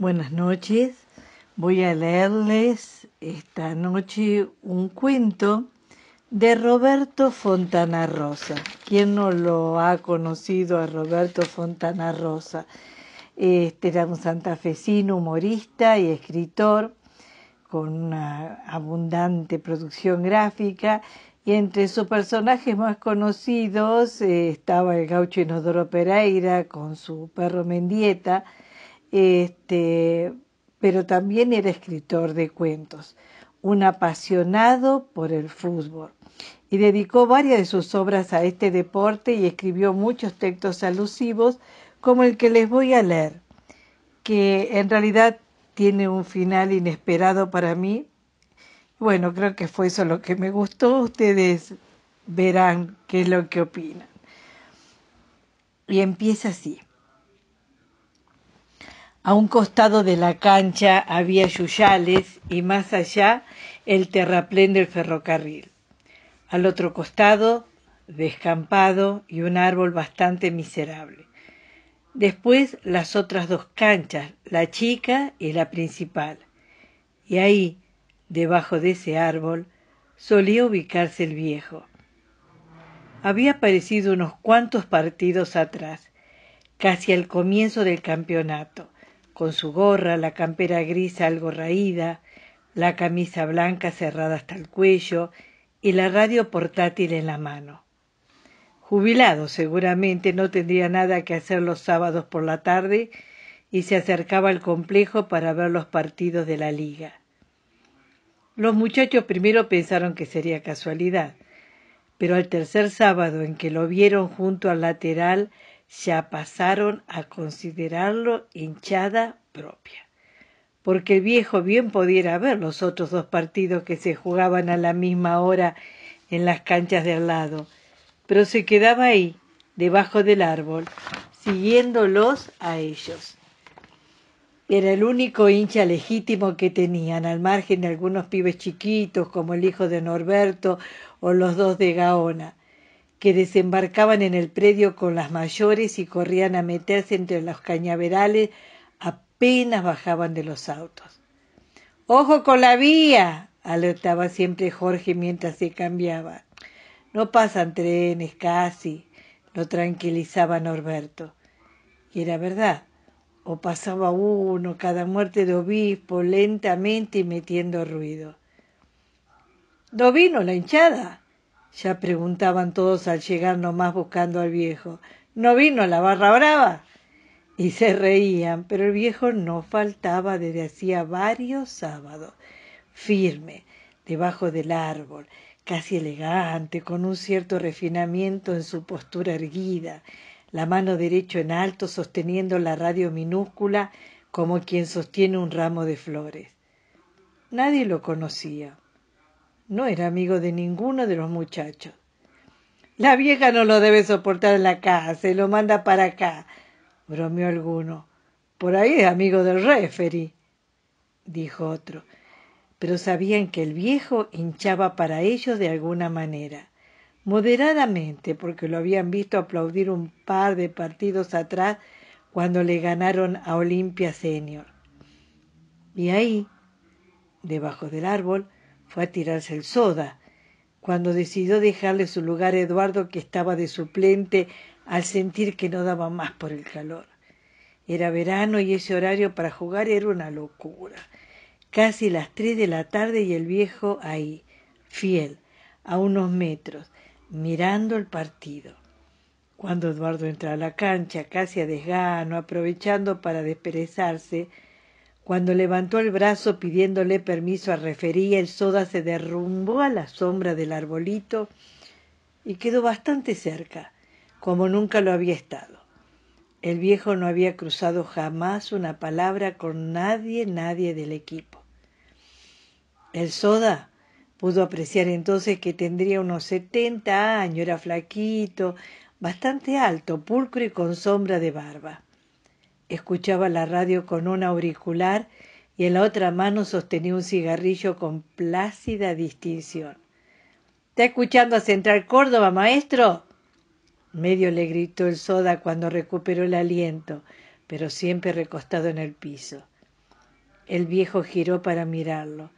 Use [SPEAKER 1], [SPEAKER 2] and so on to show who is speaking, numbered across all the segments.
[SPEAKER 1] Buenas noches. Voy a leerles esta noche un cuento de Roberto Fontana Rosa. ¿Quién no lo ha conocido a Roberto Fontana Rosa? Este era un santafesino, humorista y escritor con una abundante producción gráfica y entre sus personajes más conocidos eh, estaba el gaucho Inodoro Pereira con su perro Mendieta, este, pero también era escritor de cuentos, un apasionado por el fútbol y dedicó varias de sus obras a este deporte y escribió muchos textos alusivos como el que les voy a leer, que en realidad tiene un final inesperado para mí. Bueno, creo que fue eso lo que me gustó. Ustedes verán qué es lo que opinan. Y empieza así. A un costado de la cancha había yuyales y más allá el terraplén del ferrocarril. Al otro costado, descampado y un árbol bastante miserable. Después las otras dos canchas, la chica y la principal. Y ahí, debajo de ese árbol, solía ubicarse el viejo. Había aparecido unos cuantos partidos atrás, casi al comienzo del campeonato, con su gorra, la campera gris algo raída, la camisa blanca cerrada hasta el cuello y la radio portátil en la mano. Jubilado seguramente no tendría nada que hacer los sábados por la tarde y se acercaba al complejo para ver los partidos de la liga. Los muchachos primero pensaron que sería casualidad, pero al tercer sábado en que lo vieron junto al lateral ya pasaron a considerarlo hinchada propia, porque el viejo bien pudiera ver los otros dos partidos que se jugaban a la misma hora en las canchas de al lado, pero se quedaba ahí, debajo del árbol, siguiéndolos a ellos. Era el único hincha legítimo que tenían, al margen de algunos pibes chiquitos como el hijo de Norberto o los dos de Gaona que desembarcaban en el predio con las mayores y corrían a meterse entre los cañaverales apenas bajaban de los autos. ¡Ojo con la vía! alertaba siempre Jorge mientras se cambiaba. No pasan trenes casi, lo tranquilizaba Norberto. Y era verdad, o pasaba uno cada muerte de obispo lentamente y metiendo ruido. ¿No vino la hinchada? Ya preguntaban todos al llegar nomás buscando al viejo. ¿No vino la barra brava? Y se reían, pero el viejo no faltaba desde hacía varios sábados, firme, debajo del árbol, casi elegante, con un cierto refinamiento en su postura erguida, la mano derecha en alto sosteniendo la radio minúscula como quien sostiene un ramo de flores. Nadie lo conocía no era amigo de ninguno de los muchachos. La vieja no lo debe soportar en la casa se lo manda para acá, bromeó alguno. Por ahí es amigo del referee, dijo otro. Pero sabían que el viejo hinchaba para ellos de alguna manera, moderadamente, porque lo habían visto aplaudir un par de partidos atrás cuando le ganaron a Olimpia Senior. Y ahí, debajo del árbol, fue a tirarse el soda. Cuando decidió dejarle su lugar a Eduardo, que estaba de suplente, al sentir que no daba más por el calor. Era verano y ese horario para jugar era una locura. Casi las tres de la tarde y el viejo ahí, fiel, a unos metros, mirando el partido. Cuando Eduardo entra a la cancha, casi a desgano, aprovechando para desperezarse, cuando levantó el brazo pidiéndole permiso a referí, el soda se derrumbó a la sombra del arbolito y quedó bastante cerca, como nunca lo había estado. El viejo no había cruzado jamás una palabra con nadie, nadie del equipo. El soda pudo apreciar entonces que tendría unos setenta años, era flaquito, bastante alto, pulcro y con sombra de barba. Escuchaba la radio con un auricular y en la otra mano sostenía un cigarrillo con plácida distinción. ¿Está escuchando a Central Córdoba, maestro? Medio le gritó el soda cuando recuperó el aliento, pero siempre recostado en el piso. El viejo giró para mirarlo,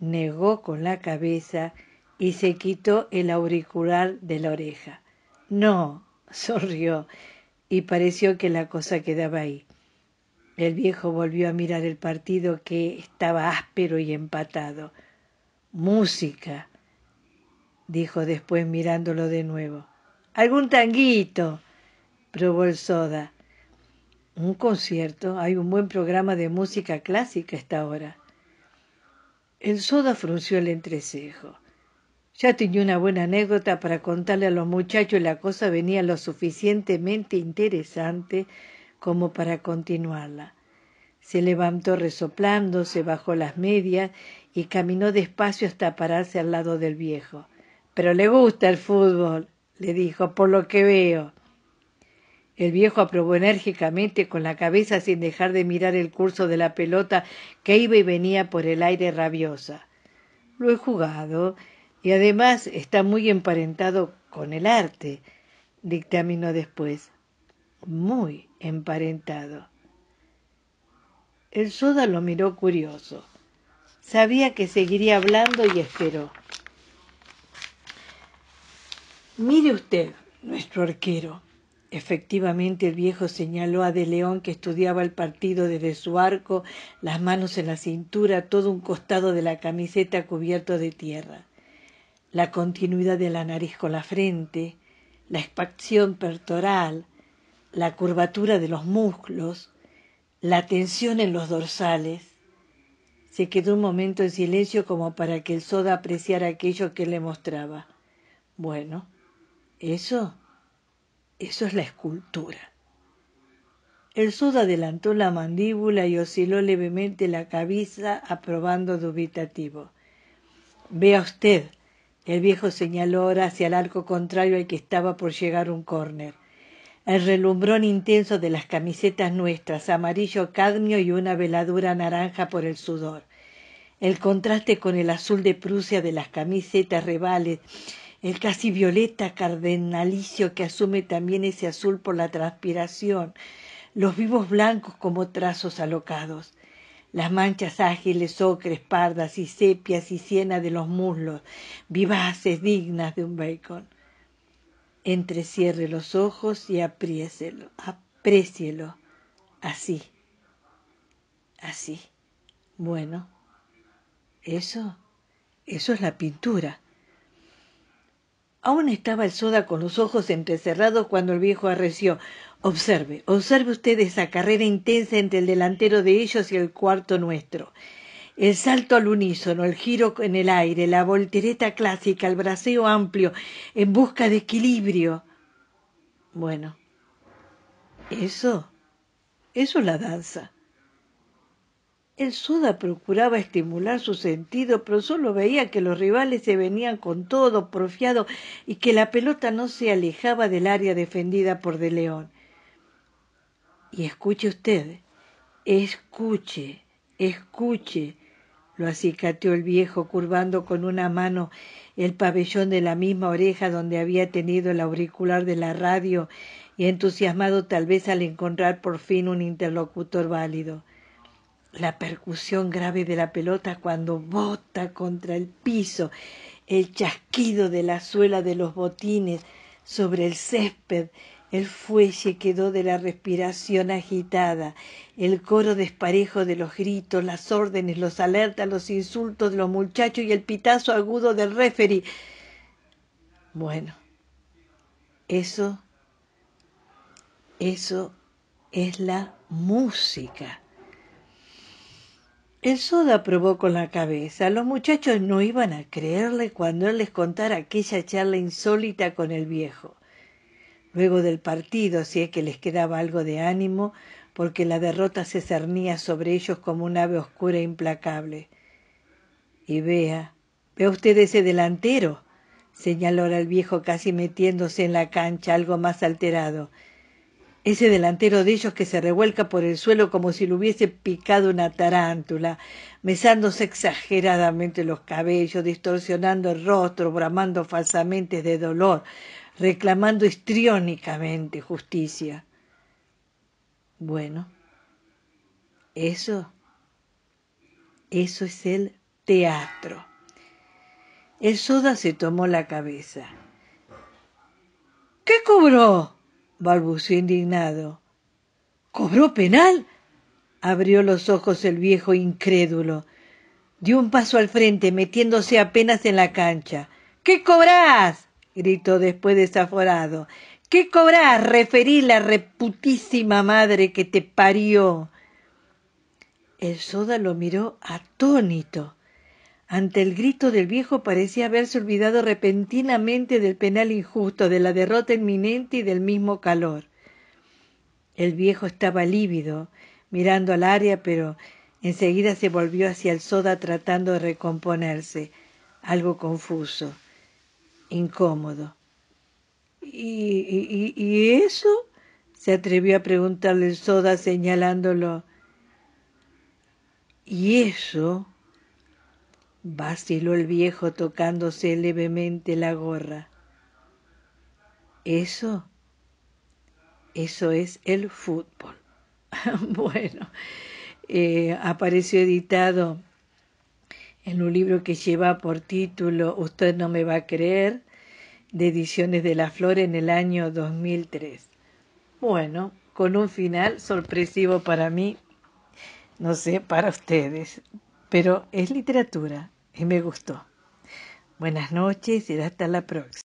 [SPEAKER 1] negó con la cabeza y se quitó el auricular de la oreja. No, sonrió, y pareció que la cosa quedaba ahí. El viejo volvió a mirar el partido que estaba áspero y empatado. Música, dijo después mirándolo de nuevo. Algún tanguito, probó el soda. Un concierto, hay un buen programa de música clásica esta hora. El soda frunció el entrecejo. Ya tenía una buena anécdota para contarle a los muchachos y la cosa venía lo suficientemente interesante como para continuarla. Se levantó resoplando, se bajó las medias y caminó despacio hasta pararse al lado del viejo. Pero le gusta el fútbol, le dijo, por lo que veo. El viejo aprobó enérgicamente con la cabeza sin dejar de mirar el curso de la pelota que iba y venía por el aire rabiosa. Lo he jugado y además está muy emparentado con el arte, dictaminó después. Muy emparentado. El soda lo miró curioso. Sabía que seguiría hablando y esperó. Mire usted, nuestro arquero. Efectivamente, el viejo señaló a De León que estudiaba el partido desde su arco, las manos en la cintura, todo un costado de la camiseta cubierto de tierra. La continuidad de la nariz con la frente, la expansión pertoral la curvatura de los músculos, la tensión en los dorsales. Se quedó un momento en silencio como para que el soda apreciara aquello que le mostraba. Bueno, eso, eso es la escultura. El soda adelantó la mandíbula y osciló levemente la cabeza, aprobando dubitativo. Vea usted, el viejo señaló ahora hacia el arco contrario al que estaba por llegar un córner el relumbrón intenso de las camisetas nuestras, amarillo cadmio y una veladura naranja por el sudor. El contraste con el azul de Prusia de las camisetas rivales, el casi violeta cardenalicio que asume también ese azul por la transpiración, los vivos blancos como trazos alocados, las manchas ágiles, ocres, pardas y sepias y siena de los muslos, vivaces dignas de un bacon entrecierre los ojos y apriéselo, aprécielo, así, así. Bueno, eso, eso es la pintura. Aún estaba el soda con los ojos entrecerrados cuando el viejo arreció. Observe, observe usted esa carrera intensa entre el delantero de ellos y el cuarto nuestro. El salto al unísono, el giro en el aire, la voltereta clásica, el braceo amplio, en busca de equilibrio. Bueno, eso, eso es la danza. El Suda procuraba estimular su sentido, pero solo veía que los rivales se venían con todo profiado y que la pelota no se alejaba del área defendida por De León. Y escuche usted, escuche, escuche, lo acicateó el viejo, curvando con una mano el pabellón de la misma oreja donde había tenido el auricular de la radio y entusiasmado tal vez al encontrar por fin un interlocutor válido. La percusión grave de la pelota cuando bota contra el piso, el chasquido de la suela de los botines sobre el césped, el fuelle quedó de la respiración agitada, el coro desparejo de los gritos, las órdenes, los alertas, los insultos de los muchachos y el pitazo agudo del referee. Bueno, eso, eso es la música. El soda probó con la cabeza. Los muchachos no iban a creerle cuando él les contara aquella charla insólita con el viejo luego del partido, si es que les quedaba algo de ánimo, porque la derrota se cernía sobre ellos como un ave oscura e implacable. Y vea, vea usted ese delantero, señaló el viejo casi metiéndose en la cancha, algo más alterado. Ese delantero de ellos que se revuelca por el suelo como si le hubiese picado una tarántula, mesándose exageradamente los cabellos, distorsionando el rostro, bramando falsamente de dolor, reclamando histriónicamente justicia. Bueno, eso, eso es el teatro. El soda se tomó la cabeza. ¿Qué cobró? balbució indignado. ¿Cobró penal? abrió los ojos el viejo incrédulo. Dio un paso al frente, metiéndose apenas en la cancha. ¿Qué cobrás? gritó después desaforado. ¿Qué cobrás, referí la reputísima madre que te parió? El soda lo miró atónito. Ante el grito del viejo parecía haberse olvidado repentinamente del penal injusto, de la derrota inminente y del mismo calor. El viejo estaba lívido, mirando al área, pero enseguida se volvió hacia el soda tratando de recomponerse, algo confuso incómodo. ¿Y, eso? se atrevió a preguntarle Soda señalándolo. ¿Y eso? vaciló el viejo tocándose levemente la gorra. Eso, eso es el fútbol. bueno, eh, apareció editado en un libro que lleva por título Usted no me va a creer, de Ediciones de la Flor en el año 2003. Bueno, con un final sorpresivo para mí, no sé, para ustedes, pero es literatura y me gustó. Buenas noches y hasta la próxima.